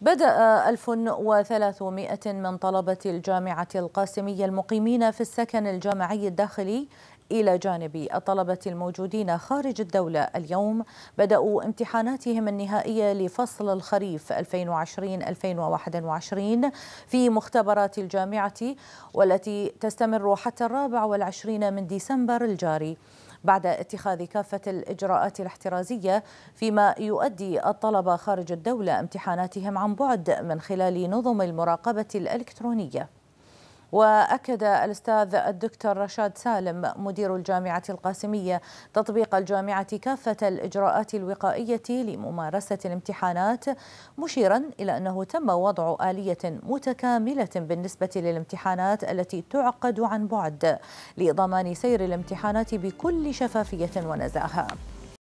بدأ 1300 من طلبة الجامعة القاسمية المقيمين في السكن الجامعي الداخلي إلى جانب الطلبة الموجودين خارج الدولة اليوم بدأوا امتحاناتهم النهائية لفصل الخريف 2020-2021 في مختبرات الجامعة والتي تستمر حتى الرابع والعشرين من ديسمبر الجاري بعد اتخاذ كافة الإجراءات الاحترازية فيما يؤدي الطلبة خارج الدولة امتحاناتهم عن بعد من خلال نظم المراقبة الإلكترونية وأكد الأستاذ الدكتور رشاد سالم مدير الجامعة القاسمية تطبيق الجامعة كافة الإجراءات الوقائية لممارسة الامتحانات مشيرا إلى أنه تم وضع آلية متكاملة بالنسبة للامتحانات التي تعقد عن بعد لضمان سير الامتحانات بكل شفافية ونزاهة